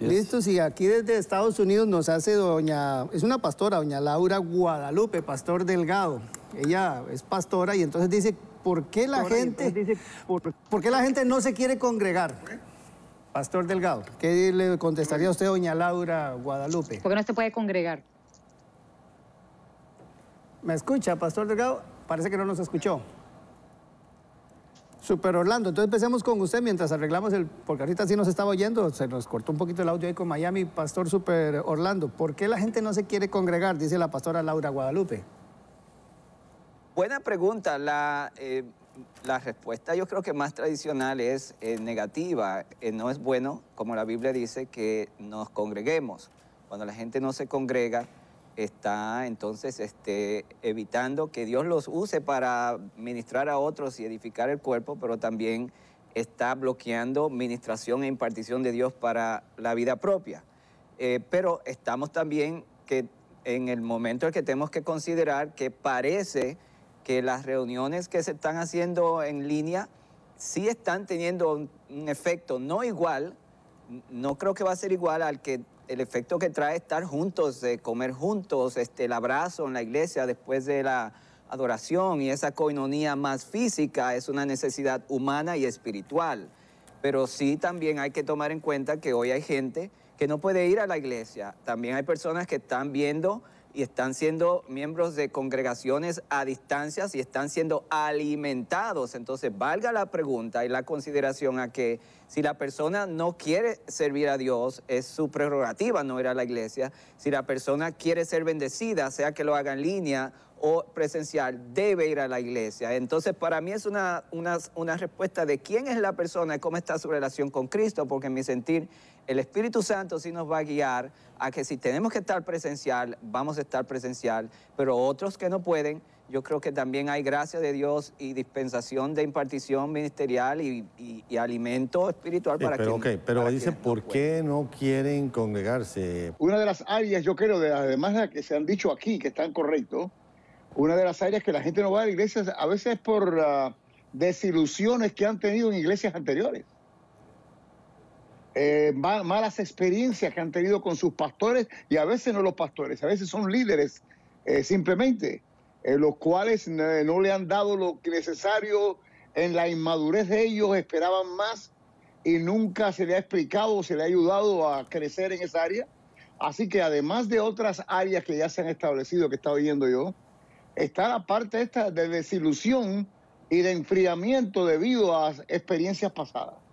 Listo, sí, aquí desde Estados Unidos nos hace doña, es una pastora, doña Laura Guadalupe, pastor delgado. Ella es pastora y entonces dice, ¿por qué la gente, por, qué la gente no se quiere congregar? Pastor delgado, ¿qué le contestaría a usted, doña Laura Guadalupe? Porque no se puede congregar. ¿Me escucha, pastor delgado? Parece que no nos escuchó. Super Orlando, entonces empecemos con usted mientras arreglamos el, porque ahorita sí nos estaba oyendo, se nos cortó un poquito el audio ahí con Miami, Pastor Super Orlando, ¿por qué la gente no se quiere congregar? Dice la pastora Laura Guadalupe. Buena pregunta, la, eh, la respuesta yo creo que más tradicional es eh, negativa, eh, no es bueno, como la Biblia dice, que nos congreguemos. Cuando la gente no se congrega, está entonces este, evitando que Dios los use para ministrar a otros y edificar el cuerpo, pero también está bloqueando ministración e impartición de Dios para la vida propia. Eh, pero estamos también que en el momento en que tenemos que considerar que parece que las reuniones que se están haciendo en línea sí están teniendo un efecto no igual, no creo que va a ser igual al que el efecto que trae estar juntos, de comer juntos, este, el abrazo en la iglesia después de la adoración y esa coinonía más física es una necesidad humana y espiritual. Pero sí también hay que tomar en cuenta que hoy hay gente que no puede ir a la iglesia. También hay personas que están viendo y están siendo miembros de congregaciones a distancias y están siendo alimentados. Entonces, valga la pregunta y la consideración a que si la persona no quiere servir a Dios, es su prerrogativa no ir a la iglesia. Si la persona quiere ser bendecida, sea que lo haga en línea o presencial debe ir a la iglesia. Entonces, para mí es una, respuesta de quién es la persona y cómo está su relación con Cristo, porque en mi sentir, el Espíritu Santo sí nos va a guiar a que si tenemos que estar presencial, vamos a estar presencial, pero otros que no pueden, yo creo que también hay gracia de Dios y dispensación de impartición ministerial y, alimento espiritual para pero, okay, pero dice, ¿por qué no quieren congregarse? Una de las áreas, yo creo, de, además de que se han dicho aquí, que están correctos, una de las áreas que la gente no va a la iglesia, a veces por ah, desilusiones que han tenido en iglesias anteriores, eh, malas experiencias que han tenido con sus pastores y a veces no los pastores, a veces son líderes eh, simplemente, eh, los cuales no, le han dado lo necesario en la inmadurez de ellos, esperaban más y nunca se le ha explicado, se le ha ayudado a crecer en esa área. Así que además de otras áreas que ya se han establecido, que estaba oyendo yo, está la parte esta de desilusión y de enfriamiento debido a experiencias pasadas.